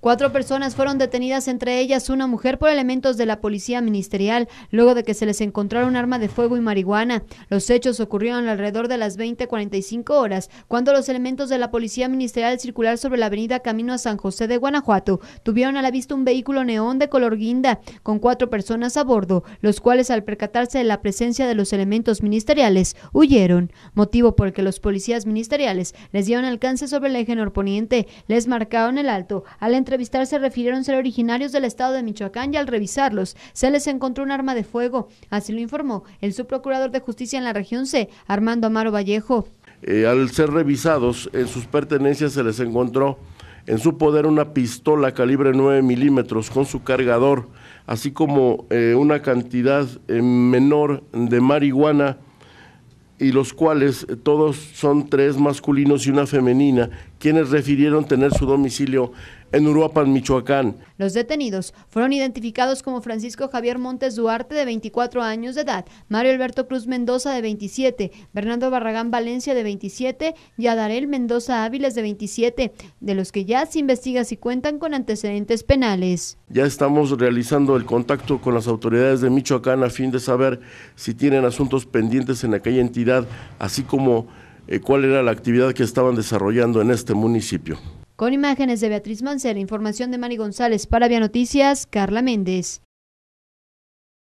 Cuatro personas fueron detenidas, entre ellas una mujer, por elementos de la policía ministerial, luego de que se les encontrara un arma de fuego y marihuana. Los hechos ocurrieron alrededor de las 20:45 horas, cuando los elementos de la policía ministerial circular sobre la avenida Camino a San José de Guanajuato tuvieron a la vista un vehículo neón de color guinda, con cuatro personas a bordo, los cuales al percatarse de la presencia de los elementos ministeriales, huyeron, motivo por el que los policías ministeriales les dieron alcance sobre el eje norponiente, les marcaron el alto, al se refirieron ser originarios del estado de Michoacán y al revisarlos se les encontró un arma de fuego. Así lo informó el subprocurador de justicia en la región C, Armando Amaro Vallejo. Eh, al ser revisados, en sus pertenencias se les encontró en su poder una pistola calibre 9 milímetros con su cargador, así como eh, una cantidad eh, menor de marihuana y los cuales todos son tres masculinos y una femenina quienes refirieron tener su domicilio en Uruapan, Michoacán. Los detenidos fueron identificados como Francisco Javier Montes Duarte, de 24 años de edad, Mario Alberto Cruz Mendoza, de 27, Bernardo Barragán Valencia, de 27, y Adarel Mendoza Áviles, de 27, de los que ya se investiga si cuentan con antecedentes penales. Ya estamos realizando el contacto con las autoridades de Michoacán a fin de saber si tienen asuntos pendientes en aquella entidad, así como eh, cuál era la actividad que estaban desarrollando en este municipio. Con imágenes de Beatriz Mancera, información de Mari González para Via Noticias, Carla Méndez.